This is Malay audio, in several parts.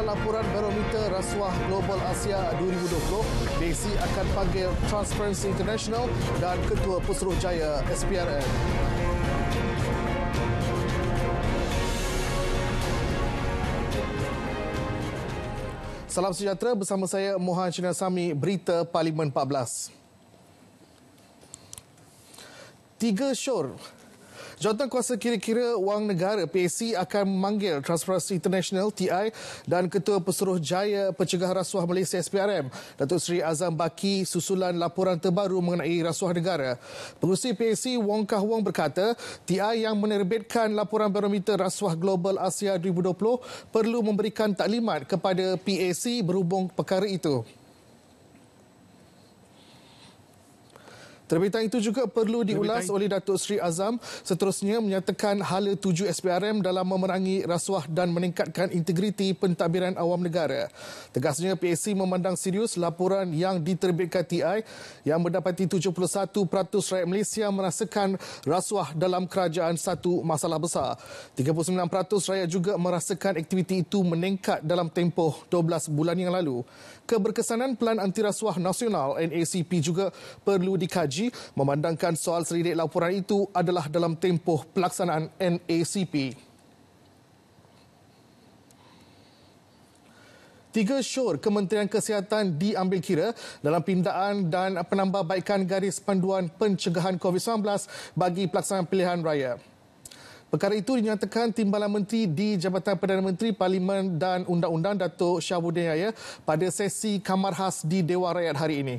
dalam laporan barometer rasuah Global Asia 2020, BASI akan panggil Transparency International dan Ketua Pusruh Jaya SPRM. Salam sejahtera bersama saya Mohan Chinasami, Berita Parlimen 14. Tiga syur Jawatan kuasa kira-kira wang negara PAC akan memanggil Transparency International TI dan Ketua Pesuruh Jaya Pencegah Rasuah Malaysia SPRM Datuk Seri Azam Baki susulan laporan terbaru mengenai rasuah negara. Pengurusi PAC Wong Kah Wong berkata TI yang menerbitkan laporan barometer rasuah global Asia 2020 perlu memberikan taklimat kepada PAC berhubung perkara itu. Terbitan itu juga perlu diulas Terbitan oleh Datuk Seri Azam seterusnya menyatakan hala tuju SPRM dalam memerangi rasuah dan meningkatkan integriti pentadbiran awam negara. Tegasnya PAC memandang serius laporan yang diterbitkan TI yang mendapati 71% rakyat Malaysia merasakan rasuah dalam kerajaan satu masalah besar. 39% rakyat juga merasakan aktiviti itu meningkat dalam tempoh 12 bulan yang lalu keberkesanan Pelan Antirasuah Nasional NACP juga perlu dikaji memandangkan soal seridik laporan itu adalah dalam tempoh pelaksanaan NACP. Tiga syur Kementerian Kesihatan diambil kira dalam pindaan dan penambahbaikan garis panduan pencegahan COVID-19 bagi pelaksanaan pilihan raya. Perkara itu dinyatakan Timbalan Menteri di Jabatan Perdana Menteri Parlimen dan Undang-Undang Datuk Syahbudin Yahya pada sesi kamar khas di Dewan Rakyat hari ini.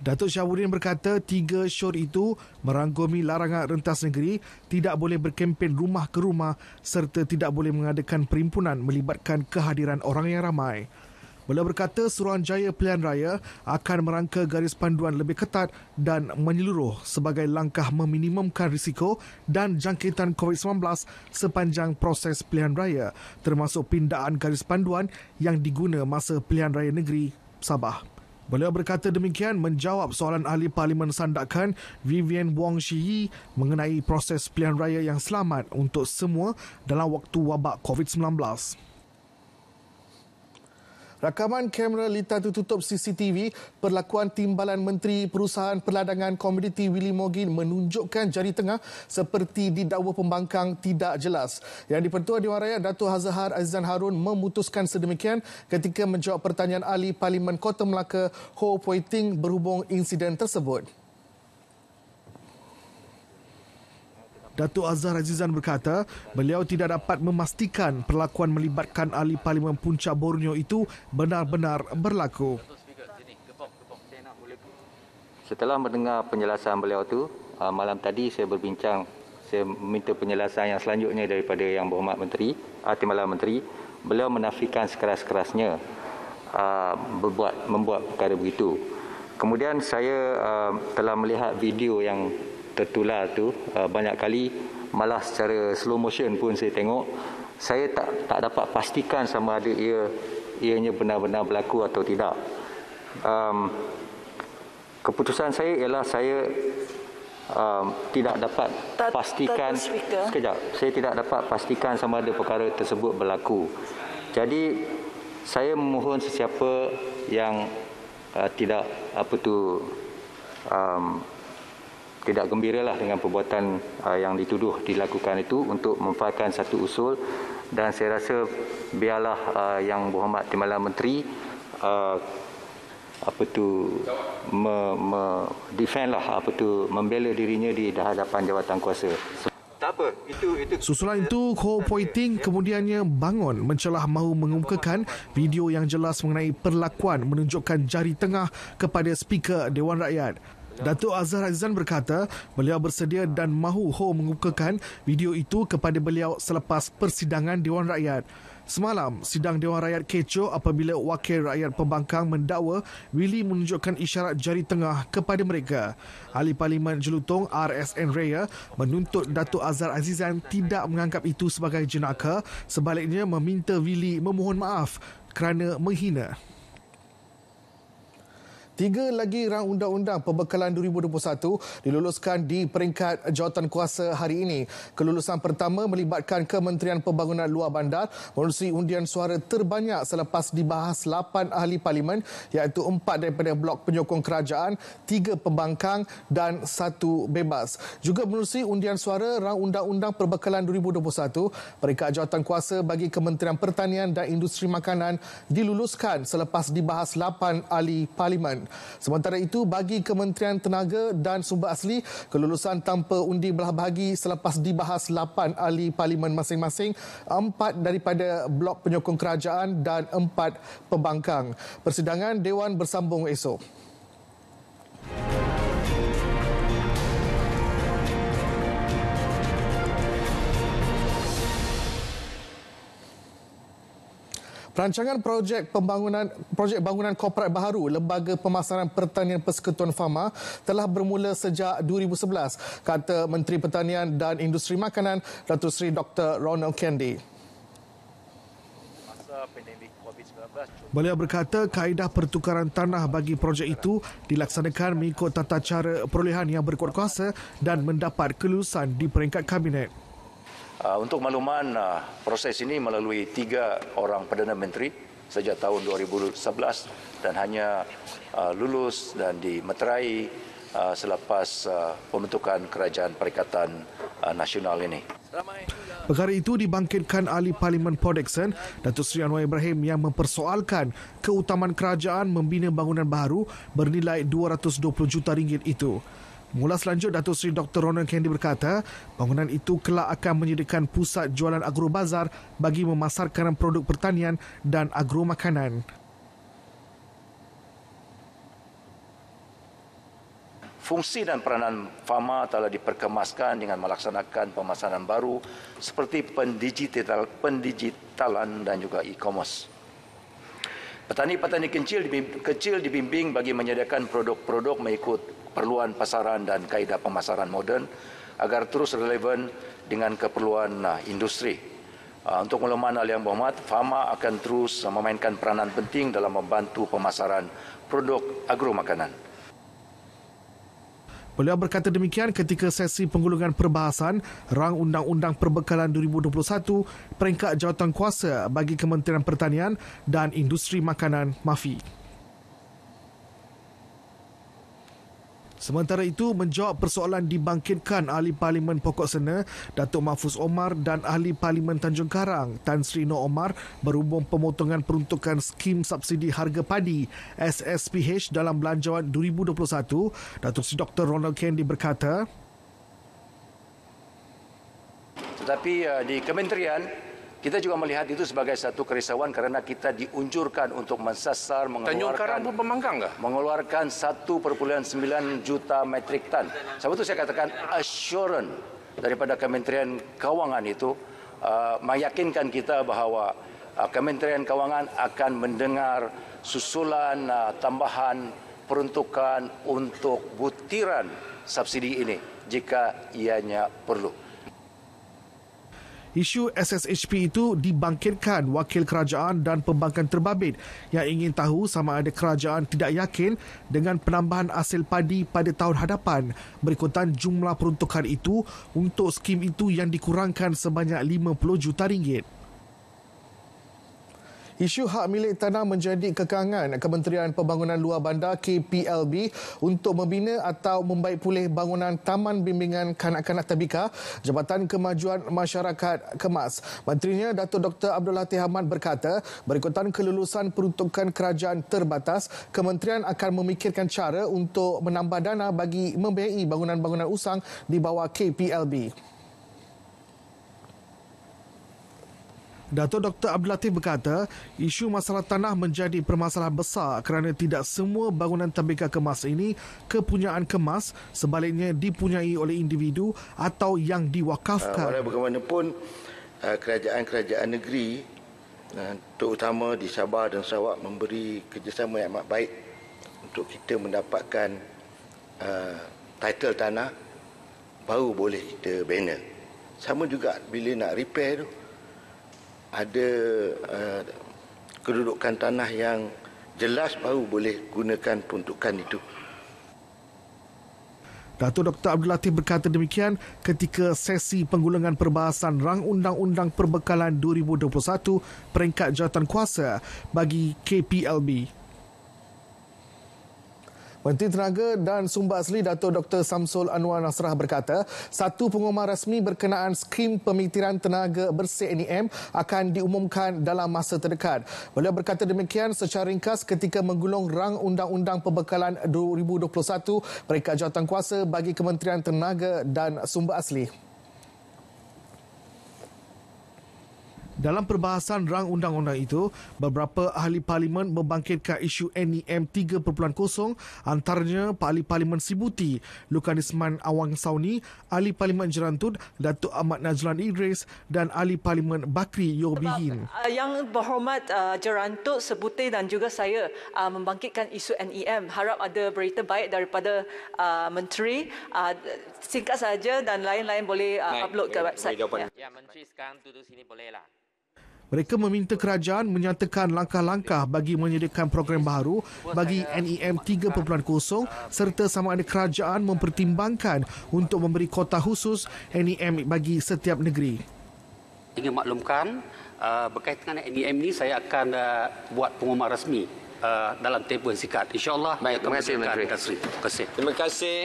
Datuk Syahbudin berkata tiga syur itu merangkumi larangan rentas negeri, tidak boleh berkempen rumah ke rumah serta tidak boleh mengadakan perimpunan melibatkan kehadiran orang yang ramai. Beliau berkata Suruhanjaya Pilihan Raya akan merangka garis panduan lebih ketat dan menyeluruh sebagai langkah meminimumkan risiko dan jangkitan COVID-19 sepanjang proses pilihan raya termasuk pindaan garis panduan yang diguna masa pilihan raya negeri Sabah. Beliau berkata demikian menjawab soalan ahli parlimen sandakan Vivian Wong Shi Yi mengenai proses pilihan raya yang selamat untuk semua dalam waktu wabak COVID-19. Rakaman kamera litar tutup CCTV, perlakuan timbalan Menteri Perusahaan Perladangan Komoditi Willy Mogin menunjukkan jari tengah seperti didakwa pembangkang tidak jelas. Yang dipertua Dewan Rakyat, Dato' Hazahar Azizan Harun memutuskan sedemikian ketika menjawab pertanyaan ahli Parlimen Kota Melaka, Ho Poiting berhubung insiden tersebut. Datuk Azhar Azizan berkata beliau tidak dapat memastikan perlakuan melibatkan ahli parlimen Punca Borneo itu benar-benar berlaku. Setelah mendengar penjelasan beliau itu, uh, malam tadi saya berbincang, saya minta penjelasan yang selanjutnya daripada Yang Berhormat Menteri, uh, Timbalan Menteri. Beliau menafikan sekeras-kerasnya uh, berbuat, membuat perkara begitu. Kemudian saya uh, telah melihat video yang tertular tu uh, banyak kali malah secara slow motion pun saya tengok saya tak tak dapat pastikan sama ada ia ianya benar-benar berlaku atau tidak um, keputusan saya ialah saya um, tidak dapat tak, pastikan tak sekejap saya tidak dapat pastikan sama ada perkara tersebut berlaku jadi saya memohon sesiapa yang uh, tidak apa tu um, tidak gembiralah dengan perbuatan uh, yang dituduh dilakukan itu untuk memfahamkan satu usul dan saya rasa biarlah uh, yang berhormat Timbalan Menteri uh, apa tu me, me, defend lah apa tu membela dirinya di hadapan jawatan kuasa. Susulan itu, Ko Poiting kemudiannya bangun mencelah mahu mengumumkakan video yang jelas mengenai perlakuan menunjukkan jari tengah kepada speaker Dewan Rakyat. Datuk Azhar Azizan berkata beliau bersedia dan mahu Ho mengukakan video itu kepada beliau selepas persidangan Dewan Rakyat. Semalam, sidang Dewan Rakyat kecoh apabila wakil rakyat pembangkang mendakwa Willy menunjukkan isyarat jari tengah kepada mereka. Ahli Parlimen Jelutong RSN Raya menuntut Datuk Azhar Azizan tidak menganggap itu sebagai jenaka sebaliknya meminta Willy memohon maaf kerana menghina. Tiga lagi rang undang-undang pembekalan 2021 diluluskan di peringkat jawatan kuasa hari ini. Kelulusan pertama melibatkan Kementerian Pembangunan Luar Bandar melalui undian suara terbanyak selepas dibahas lapan ahli parlimen iaitu empat daripada blok penyokong kerajaan, tiga pembangkang dan satu bebas. Juga melalui undian suara rang undang-undang pembekalan 2021, peringkat jawatan kuasa bagi Kementerian Pertanian dan Industri Makanan diluluskan selepas dibahas lapan ahli parlimen. Sementara itu, bagi Kementerian Tenaga dan Sumber Asli, kelulusan tanpa undi belah bahagi selepas dibahas 8 ahli parlimen masing-masing, 4 daripada blok penyokong kerajaan dan 4 pembangkang. Persidangan Dewan bersambung esok. Rancangan projek pembangunan projek bangunan korporat baru Lembaga Pemasaran Pertanian Persekutuan Fama telah bermula sejak 2011 kata Menteri Pertanian dan Industri Makanan Datuk Seri Dr. Ronald Kennedy. Beliau berkata kaedah pertukaran tanah bagi projek itu dilaksanakan mengikut tata cara perolehan yang berkuat kuasa dan mendapat kelulusan di peringkat kabinet. Ah, untuk makluman ah, proses ini melalui tiga orang Perdana Menteri sejak tahun 2011 dan hanya ah, lulus dan dimeterai selepas pembentukan Kerajaan Perikatan Nasional ini. Perkara itu dibangkitkan ahli Parlimen Podexen, Datuk Seri Anwar Ibrahim yang mempersoalkan keutamaan kerajaan membina bangunan baru bernilai 220 juta ringgit itu. Mula selanjut, Datuk Seri Dr. Ronald Kennedy berkata, bangunan itu kelak akan menjadikan pusat jualan agrobazar bagi memasarkan produk pertanian dan agromakanan. Fungsi dan peranan FAMA telah diperkemaskan dengan melaksanakan pemasaran baru seperti pendigital, pendigitalan dan juga e-commerce. Petani-petani kecil dibimbing, kecil dibimbing bagi menyediakan produk-produk mengikut keperluan pasaran dan kaedah pemasaran moden agar terus relevan dengan keperluan ah, industri. Ah, untuk meleman Ali yang berhormat, Fama akan terus memainkan peranan penting dalam membantu pemasaran produk agro makanan. Beliau berkata demikian ketika sesi penggulungan perbahasan Rang Undang-Undang Perbekalan 2021 peringkat jawatan kuasa bagi Kementerian Pertanian dan Industri Makanan Mafi. Sementara itu, menjawab persoalan dibangkitkan Ahli Parlimen Pokok Sena, Datuk Mahfuz Omar dan Ahli Parlimen Tanjung Karang, Tan Sri Noor Omar berhubung pemotongan peruntukan skim subsidi harga padi SSPH dalam belanjawan 2021, Datuk Sri Dr. Ronald Kennedy berkata, Tetapi uh, di kementerian, kita juga melihat itu sebagai satu kerisauan kerana kita diunjurkan untuk mensasar mengeluarkan pun pemanggang kah? Mengeluarkan 1.9 juta metrik ton. Sebab itu saya katakan assurance daripada Kementerian Kewangan itu uh, meyakinkan kita bahawa uh, Kementerian Kewangan akan mendengar susulan uh, tambahan peruntukan untuk butiran subsidi ini jika ianya perlu isu SSHP itu dibangkitkan wakil kerajaan dan pembangkan terbabit yang ingin tahu sama ada kerajaan tidak yakin dengan penambahan hasil padi pada tahun hadapan berikutan jumlah peruntukan itu untuk skim itu yang dikurangkan sebanyak 50 juta ringgit. Isu hak milik tanah menjadi kekangan Kementerian Pembangunan Luar Bandar KPLB untuk membina atau membaik pulih bangunan Taman Bimbingan Kanak-Kanak Tabika Jabatan Kemajuan Masyarakat Kemas. Menterinya Datuk Dr. Abdul Latif Ahmad berkata berikutan kelulusan peruntukan kerajaan terbatas Kementerian akan memikirkan cara untuk menambah dana bagi membiayai bangunan-bangunan usang di bawah KPLB. Dato' Dr. Abdul Latif berkata, isu masalah tanah menjadi permasalahan besar kerana tidak semua bangunan tabika kemas ini kepunyaan kemas sebaliknya dipunyai oleh individu atau yang diwakafkan. Uh, bagaimanapun, eh, kerajaan-kerajaan negeri eh, terutama di Sabah dan Sarawak memberi kerjasama yang amat baik untuk kita mendapatkan uh, title tanah baru boleh kita bina. Sama juga bila nak repair tu, ada uh, kedudukan tanah yang jelas baru boleh gunakan peruntukan itu. Datuk Dr. Abdul Latif berkata demikian ketika sesi penggulangan perbahasan Rang Undang-Undang Perbekalan 2021 peringkat jawatan kuasa bagi KPLB. Menteri Tenaga dan Sumba Asli Dato Dr. Samsul Anwar Nasrah berkata, satu pengumuman rasmi berkenaan skim pemikiran tenaga bersih NEM akan diumumkan dalam masa terdekat. Beliau berkata demikian secara ringkas ketika menggulung rang Undang-Undang Pembekalan 2021 mereka jawatan kuasa bagi Kementerian Tenaga dan Sumba Asli. Dalam perbahasan rang undang-undang itu, beberapa ahli parlimen membangkitkan isu NEM 3.0 antaranya Pak Ahli Parlimen Sibuti, Lukan Awang Sauni, Ahli Parlimen Jerantut, Datuk Ahmad Najlan Idris dan Ahli Parlimen Bakri Yobihin. Uh, yang berhormat uh, Jerantut, Sibuti dan juga saya uh, membangkitkan isu NEM. Harap ada berita baik daripada Menteri. singkat saja dan lain-lain boleh upload ke website. Ya. ya, Menteri sekarang duduk sini bolehlah. Mereka meminta kerajaan menyatakan langkah-langkah bagi menyediakan program baru bagi NEM 3.0 serta sama ada kerajaan mempertimbangkan untuk memberi kota khusus NEM bagi setiap negeri. Ingin maklumkan uh, berkaitan dengan NEM ini saya akan uh, buat pengumuman rasmi uh, dalam tempoh singkat. InsyaAllah. Baik, Terima kasih. Terima kasih. Terima kasih.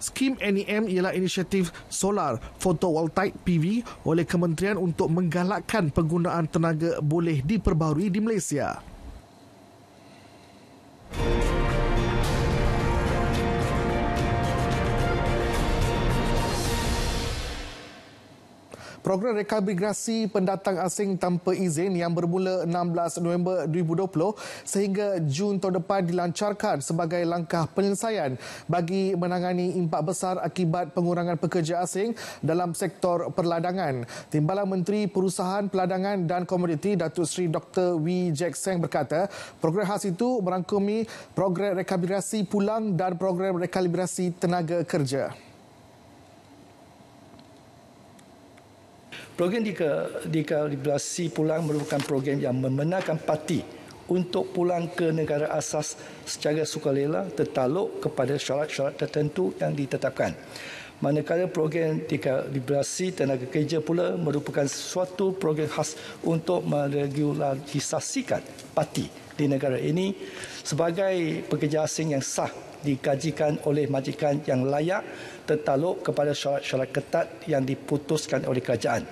Skim NEM ialah inisiatif solar photovoltaic PV oleh kementerian untuk menggalakkan penggunaan tenaga boleh diperbaharui di Malaysia. Program rekabigrasi pendatang asing tanpa izin yang bermula 16 November 2020 sehingga Jun tahun depan dilancarkan sebagai langkah penyelesaian bagi menangani impak besar akibat pengurangan pekerja asing dalam sektor perladangan. Timbalan Menteri Perusahaan Perladangan dan Komoditi Datuk Seri Dr. Wee Jack Seng berkata program khas itu merangkumi program rekabigrasi pulang dan program rekalibrasi tenaga kerja. Program di dikalibrasi pulang merupakan program yang membenarkan parti untuk pulang ke negara asas secara sukarela tertaluk kepada syarat-syarat tertentu yang ditetapkan. Manakala program dikalibrasi tenaga kerja pula merupakan suatu program khas untuk meregularisasikan parti di negara ini sebagai pekerja asing yang sah digajikan oleh majikan yang layak tertaluk kepada syarat-syarat ketat yang diputuskan oleh kerajaan.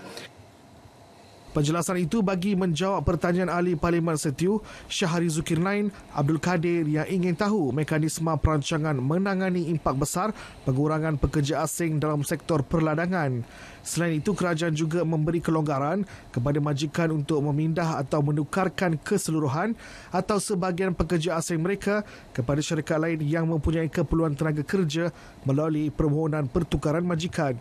Penjelasan itu bagi menjawab pertanyaan ahli Parlimen Setiu Syahari Zukirnain Abdul Kadir yang ingin tahu mekanisme perancangan menangani impak besar pengurangan pekerja asing dalam sektor perladangan. Selain itu, kerajaan juga memberi kelonggaran kepada majikan untuk memindah atau menukarkan keseluruhan atau sebahagian pekerja asing mereka kepada syarikat lain yang mempunyai keperluan tenaga kerja melalui permohonan pertukaran majikan.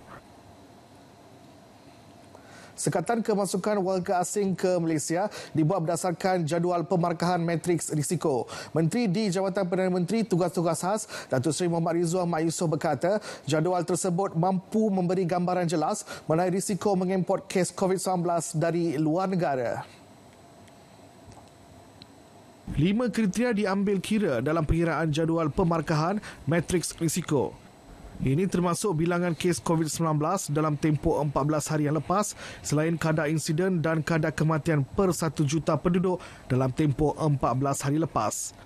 Sekatan kemasukan warga asing ke Malaysia dibuat berdasarkan jadual pemarkahan matriks risiko. Menteri di Jabatan Perdana Menteri Tugas-Tugas Khas, Datuk Seri Muhammad Rizwan Mak Yusof berkata, jadual tersebut mampu memberi gambaran jelas mengenai risiko mengimport kes COVID-19 dari luar negara. Lima kriteria diambil kira dalam pengiraan jadual pemarkahan matriks risiko. Ini termasuk bilangan kes COVID-19 dalam tempoh 14 hari yang lepas selain kadar insiden dan kadar kematian per 1 juta penduduk dalam tempoh 14 hari lepas.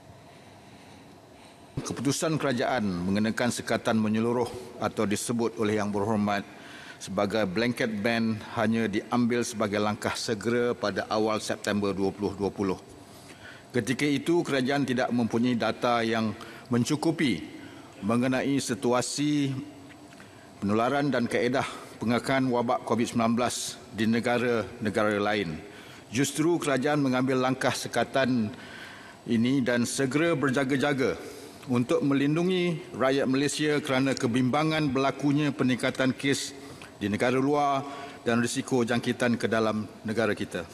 Keputusan kerajaan mengenakan sekatan menyeluruh atau disebut oleh yang berhormat sebagai blanket ban hanya diambil sebagai langkah segera pada awal September 2020. Ketika itu kerajaan tidak mempunyai data yang mencukupi mengenai situasi penularan dan kaedah pengakan wabak COVID-19 di negara-negara lain. Justru kerajaan mengambil langkah sekatan ini dan segera berjaga-jaga untuk melindungi rakyat Malaysia kerana kebimbangan berlakunya peningkatan kes di negara luar dan risiko jangkitan ke dalam negara kita.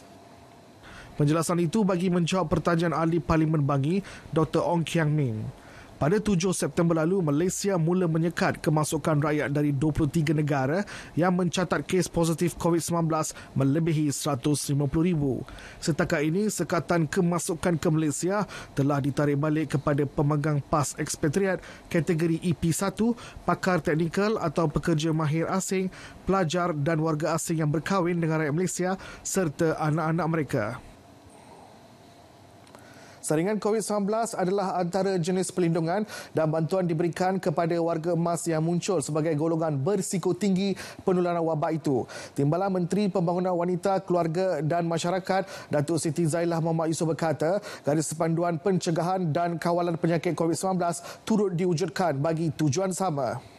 Penjelasan itu bagi menjawab pertanyaan ahli Parlimen Bangi, Dr. Ong Kiang Ming. Pada 7 September lalu, Malaysia mula menyekat kemasukan rakyat dari 23 negara yang mencatat kes positif COVID-19 melebihi 150,000. Setakat ini, sekatan kemasukan ke Malaysia telah ditarik balik kepada pemegang PAS ekspatriat kategori EP1, pakar teknikal atau pekerja mahir asing, pelajar dan warga asing yang berkahwin dengan rakyat Malaysia serta anak-anak mereka. Saringan COVID-19 adalah antara jenis pelindungan dan bantuan diberikan kepada warga emas yang muncul sebagai golongan berisiko tinggi penularan wabak itu. Timbalan Menteri Pembangunan Wanita, Keluarga dan Masyarakat Datuk Siti Zailah Muhammad Yusof berkata, garis panduan pencegahan dan kawalan penyakit COVID-19 turut diwujudkan bagi tujuan sama.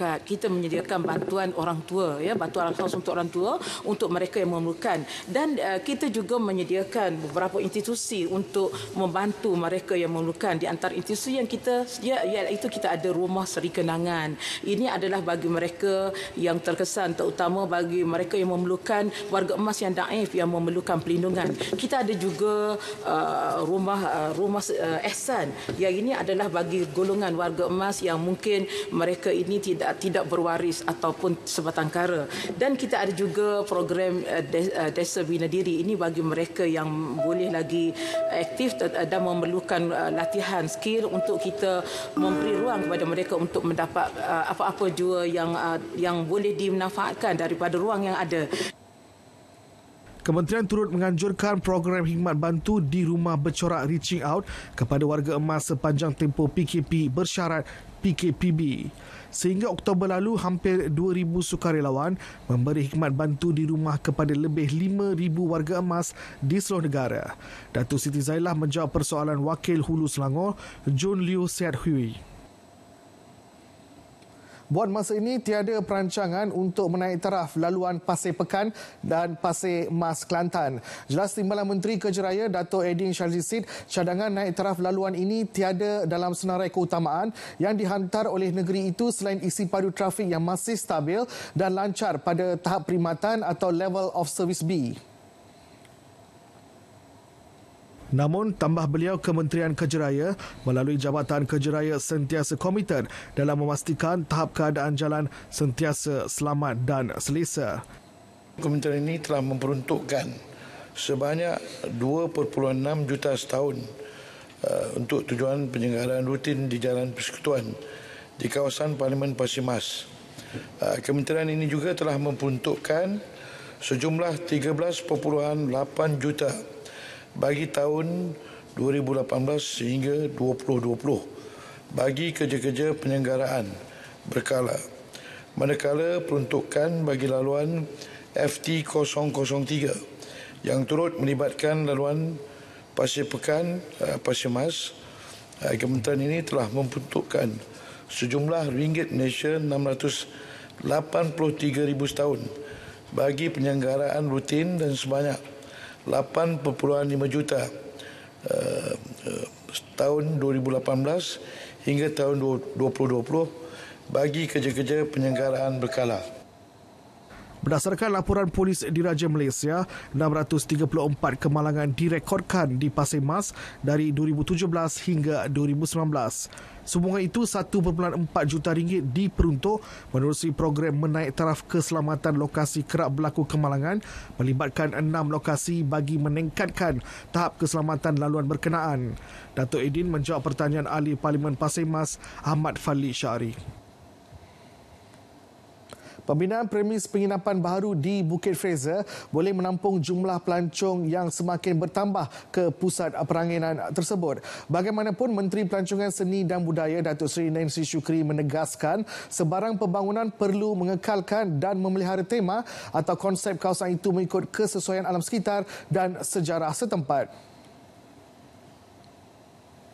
zakat kita menyediakan bantuan orang tua ya bantuan langsung untuk orang tua untuk mereka yang memerlukan dan uh, kita juga menyediakan beberapa institusi untuk membantu mereka yang memerlukan di antara institusi yang kita ya itu kita ada rumah seri kenangan ini adalah bagi mereka yang terkesan terutama bagi mereka yang memerlukan warga emas yang daif yang memerlukan pelindungan. kita ada juga uh, rumah uh, rumah ihsan uh, yang ini adalah bagi golongan warga emas yang mungkin mereka ini tidak tidak berwaris ataupun sebatang kara dan kita ada juga program eh, eh, desa bina diri ini bagi mereka yang boleh lagi aktif eh, dan memerlukan latihan skill untuk kita memberi ruang kepada mereka untuk mendapat apa-apa jua yang yang boleh dimanfaatkan daripada ruang yang ada Kementerian turut menganjurkan program khidmat bantu di rumah bercorak reaching out kepada warga emas sepanjang tempoh PKP bersyarat PKPB. Sehingga Oktober lalu hampir 2,000 sukarelawan memberi hikmat bantu di rumah kepada lebih 5,000 warga emas di seluruh negara. Datuk Siti Zailah menjawab persoalan Wakil Hulu Selangor, Jun Liu Siat Hui. Buat masa ini tiada perancangan untuk menaik taraf laluan Pasir Pekan dan Pasir Mas Kelantan. Jelas Timbalan Menteri Kejeraya Dato' Edin Syarzi cadangan naik taraf laluan ini tiada dalam senarai keutamaan yang dihantar oleh negeri itu selain isi padu trafik yang masih stabil dan lancar pada tahap perkhidmatan atau level of service B. Namun, tambah beliau Kementerian Kejeraya melalui Jabatan Kejeraya sentiasa komited dalam memastikan tahap keadaan jalan sentiasa selamat dan selesa. Kementerian ini telah memperuntukkan sebanyak 2.6 juta setahun uh, untuk tujuan penyelenggaraan rutin di Jalan Persekutuan di kawasan Parlimen Pasir Mas. Uh, kementerian ini juga telah memperuntukkan sejumlah 13.8 juta bagi tahun 2018 sehingga 2020 bagi kerja-kerja penyelenggaraan berkala manakala peruntukan bagi laluan FT003 yang turut melibatkan laluan Pasir Pekan eh, Pasir Mas eh, Kementerian ini telah memperuntukkan sejumlah ringgit Malaysia 683,000 setahun bagi penyelenggaraan rutin dan sebanyak 8.5 juta uh, uh, tahun 2018 hingga tahun 2020 bagi kerja-kerja penyelenggaraan berkala. Berdasarkan laporan polis Diraja Malaysia, 634 kemalangan direkodkan di Pasir Mas dari 2017 hingga 2019. Sumbungan itu 1.4 juta ringgit diperuntuk menerusi program menaik taraf keselamatan lokasi kerap berlaku kemalangan melibatkan enam lokasi bagi meningkatkan tahap keselamatan laluan berkenaan. Datuk Edin menjawab pertanyaan ahli Parlimen Pasir Mas Ahmad Fali Syari. Pembinaan premis penginapan baru di Bukit Fraser boleh menampung jumlah pelancong yang semakin bertambah ke pusat peranginan tersebut. Bagaimanapun, Menteri Pelancongan Seni dan Budaya Datuk Seri Nancy Shukri menegaskan sebarang pembangunan perlu mengekalkan dan memelihara tema atau konsep kawasan itu mengikut kesesuaian alam sekitar dan sejarah setempat.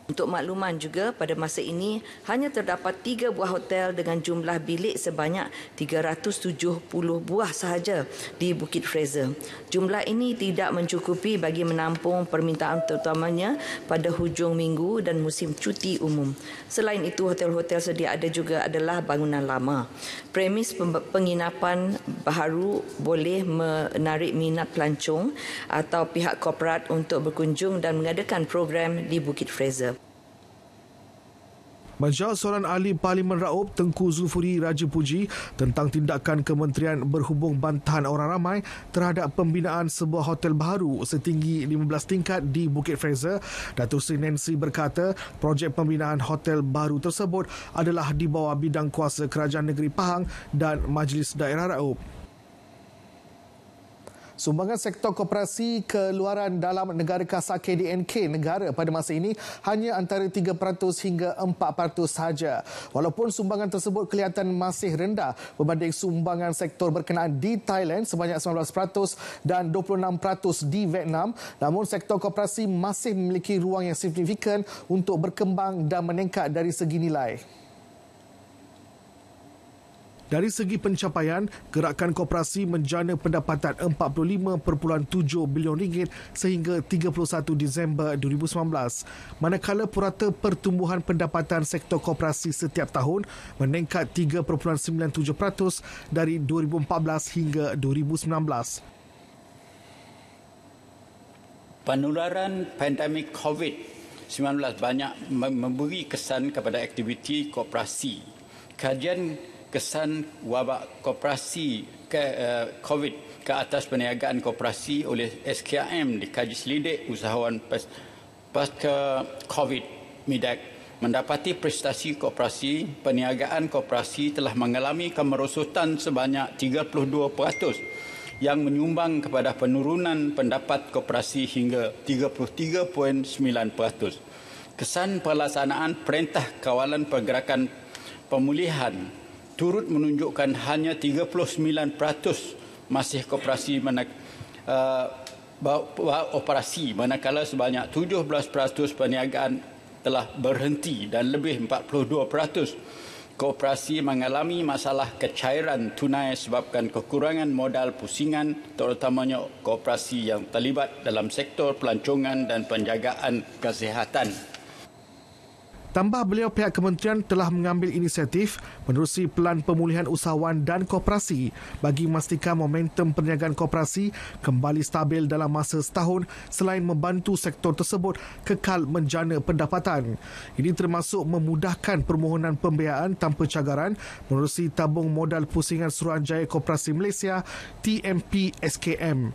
Untuk makluman juga, pada masa ini hanya terdapat tiga buah hotel dengan jumlah bilik sebanyak 370 buah sahaja di Bukit Fraser. Jumlah ini tidak mencukupi bagi menampung permintaan terutamanya pada hujung minggu dan musim cuti umum. Selain itu, hotel-hotel sedia ada juga adalah bangunan lama premis penginapan baru boleh menarik minat pelancong atau pihak korporat untuk berkunjung dan mengadakan program di Bukit Fraser menjawab soalan ahli Parlimen Raub Tengku Zulfuri Raja Puji tentang tindakan Kementerian Berhubung Bantahan Orang Ramai terhadap pembinaan sebuah hotel baru setinggi 15 tingkat di Bukit Fraser. Datuk Seri Nancy berkata projek pembinaan hotel baru tersebut adalah di bawah bidang kuasa Kerajaan Negeri Pahang dan Majlis Daerah Raub. Sumbangan sektor koperasi keluaran dalam negara kasar KDNK negara pada masa ini hanya antara 3% hingga 4% sahaja. Walaupun sumbangan tersebut kelihatan masih rendah berbanding sumbangan sektor berkenaan di Thailand sebanyak 19% dan 26% di Vietnam, namun sektor koperasi masih memiliki ruang yang signifikan untuk berkembang dan meningkat dari segi nilai. Dari segi pencapaian, gerakan koperasi menjana pendapatan 45.7 bilion ringgit sehingga 31 Disember 2019. Manakala purata pertumbuhan pendapatan sektor koperasi setiap tahun meningkat 3.97% dari 2014 hingga 2019. Penularan pandemik COVID-19 banyak memberi kesan kepada aktiviti koperasi Kajian kesan wabak koperasi eh, COVID ke atas perniagaan koperasi oleh SKM dikaji selidik usahawan pas, pas COVID midak mendapati prestasi koperasi perniagaan koperasi telah mengalami kemerosotan sebanyak 32% yang menyumbang kepada penurunan pendapat koperasi hingga 33.9%. Kesan pelaksanaan Perintah Kawalan Pergerakan Pemulihan turut menunjukkan hanya 39% masih koperasi manak, uh, eh, operasi manakala sebanyak 17% perniagaan telah berhenti dan lebih 42% kooperasi mengalami masalah kecairan tunai sebabkan kekurangan modal pusingan terutamanya kooperasi yang terlibat dalam sektor pelancongan dan penjagaan kesihatan. Tambah beliau pihak kementerian telah mengambil inisiatif menerusi pelan pemulihan usahawan dan koperasi bagi memastikan momentum perniagaan koperasi kembali stabil dalam masa setahun selain membantu sektor tersebut kekal menjana pendapatan. Ini termasuk memudahkan permohonan pembiayaan tanpa cagaran menerusi tabung modal pusingan Suruhanjaya Koperasi Malaysia TMP SKM.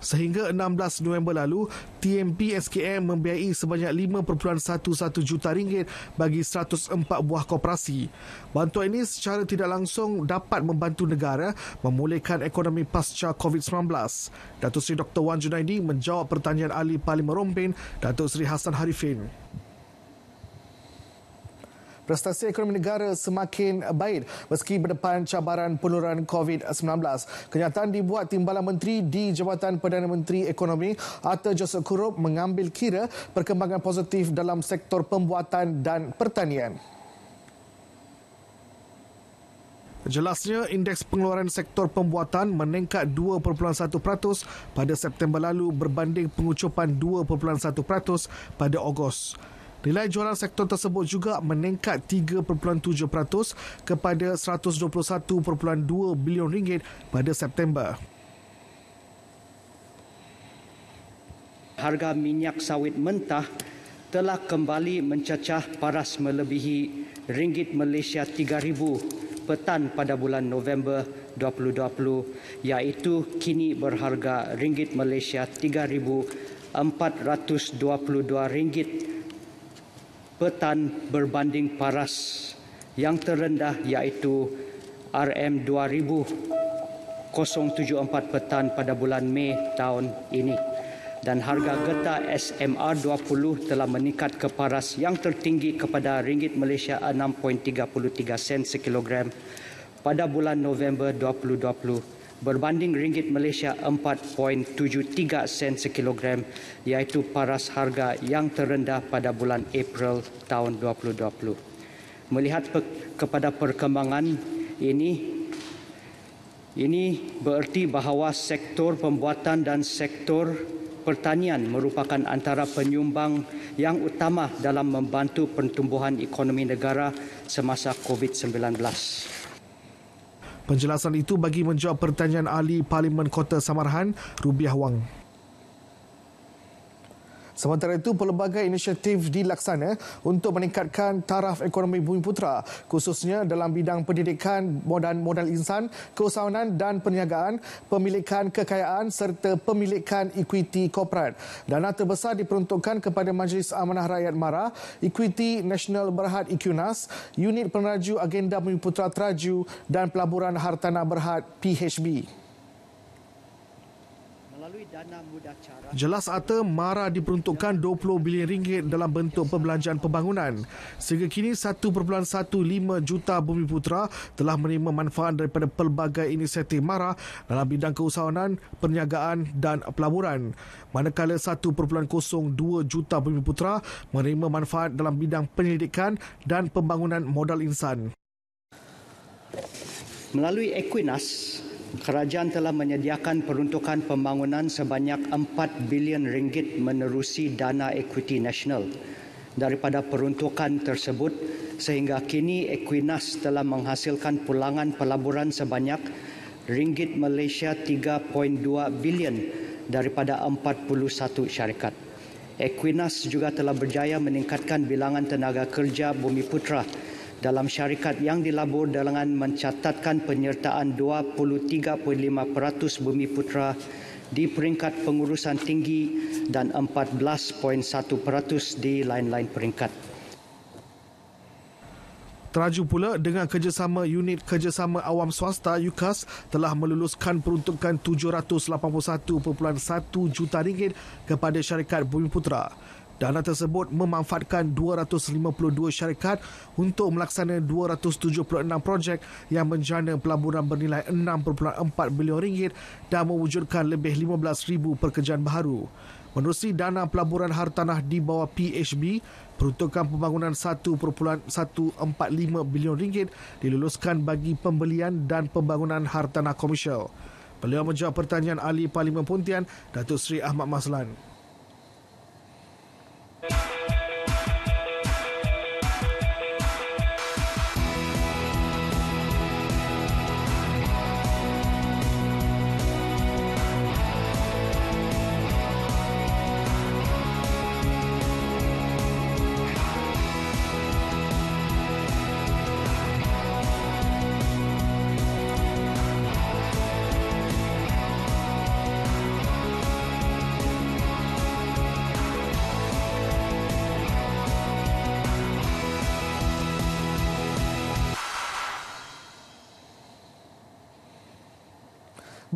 Sehingga 16 November lalu, TMP SKM membiayai sebanyak 5.11 juta ringgit bagi 104 buah koperasi. Bantuan ini secara tidak langsung dapat membantu negara memulihkan ekonomi pasca COVID-19. Datuk Seri Dr. Wan Junaidi menjawab pertanyaan ahli Parlimen Rompin, Datuk Seri Hassan Harifin prestasi ekonomi negara semakin baik meski berdepan cabaran penularan COVID-19. Kenyataan dibuat Timbalan Menteri di Jabatan Perdana Menteri Ekonomi Arthur Joseph Kurup mengambil kira perkembangan positif dalam sektor pembuatan dan pertanian. Jelasnya, indeks pengeluaran sektor pembuatan meningkat 2.1% pada September lalu berbanding pengucupan 2.1% pada Ogos. Nilai jualan sektor tersebut juga meningkat 3.7% kepada 121.2 bilion ringgit pada September. Harga minyak sawit mentah telah kembali mencecah paras melebihi ringgit Malaysia 3000 petan pada bulan November 2020 iaitu kini berharga ringgit Malaysia 3422 ringgit petan berbanding paras yang terendah iaitu RM2074 petan pada bulan Mei tahun ini dan harga getah SMR 20 telah meningkat ke paras yang tertinggi kepada ringgit Malaysia 6.33 sen sekilogram pada bulan November 2020 berbanding ringgit Malaysia 4.73 sen sekilogram iaitu paras harga yang terendah pada bulan April tahun 2020. Melihat pe- kepada perkembangan ini ini bererti bahawa sektor pembuatan dan sektor pertanian merupakan antara penyumbang yang utama dalam membantu pertumbuhan ekonomi negara semasa COVID-19. Penjelasan itu bagi menjawab pertanyaan ahli Parlimen Kota Samarhan, Rubiah Wang. Sementara itu, pelbagai inisiatif dilaksana untuk meningkatkan taraf ekonomi Bumi Putra, khususnya dalam bidang pendidikan dan modal insan, keusahawanan dan perniagaan, pemilikan kekayaan serta pemilikan equity korporat. Dana terbesar diperuntukkan kepada Majlis Amanah Rakyat Mara, Equity National Berhad IQNAS, Unit Peneraju Agenda Bumi Putra Teraju dan Pelaburan Hartanah Berhad PHB melalui dana mudah cara. Jelas Ata Mara diperuntukkan 20 bilion ringgit dalam bentuk pembelanjaan pembangunan. Sehingga kini 1.15 juta bumi putra telah menerima manfaat daripada pelbagai inisiatif Mara dalam bidang keusahawanan, perniagaan dan pelaburan. Manakala 1.02 juta bumi putra menerima manfaat dalam bidang pendidikan dan pembangunan modal insan. Melalui Equinas, kerajaan telah menyediakan peruntukan pembangunan sebanyak 4 bilion ringgit menerusi dana equity nasional. Daripada peruntukan tersebut, sehingga kini Equinas telah menghasilkan pulangan pelaburan sebanyak ringgit Malaysia 3.2 bilion daripada 41 syarikat. Equinas juga telah berjaya meningkatkan bilangan tenaga kerja Bumiputra Putra dalam syarikat yang dilabur dengan mencatatkan penyertaan 23.5% bumi putra di peringkat pengurusan tinggi dan 14.1% di lain-lain peringkat. Teraju pula dengan kerjasama unit kerjasama awam swasta UKAS telah meluluskan peruntukan 781.1 juta ringgit kepada syarikat Bumi Putra. Dana tersebut memanfaatkan 252 syarikat untuk melaksanakan 276 projek yang menjana pelaburan bernilai 6.4 bilion ringgit dan mewujudkan lebih 15,000 pekerjaan baharu. Menerusi dana pelaburan hartanah di bawah PHB, peruntukan pembangunan 1.145 bilion ringgit diluluskan bagi pembelian dan pembangunan hartanah komersial. Beliau menjawab pertanyaan ahli Parlimen Pontian, Datuk Seri Ahmad Maslan.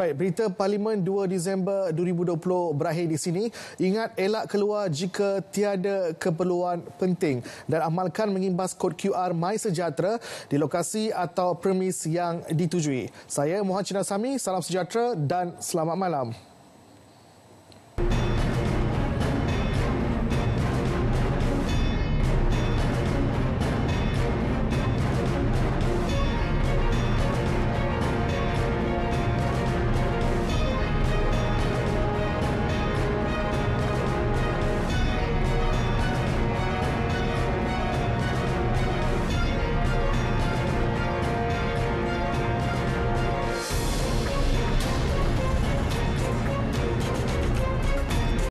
Baik, berita Parlimen 2 Disember 2020 berakhir di sini. Ingat elak keluar jika tiada keperluan penting dan amalkan mengimbas kod QR My Sejahtera di lokasi atau premis yang ditujui. Saya Mohan Cina Sami, salam sejahtera dan selamat malam.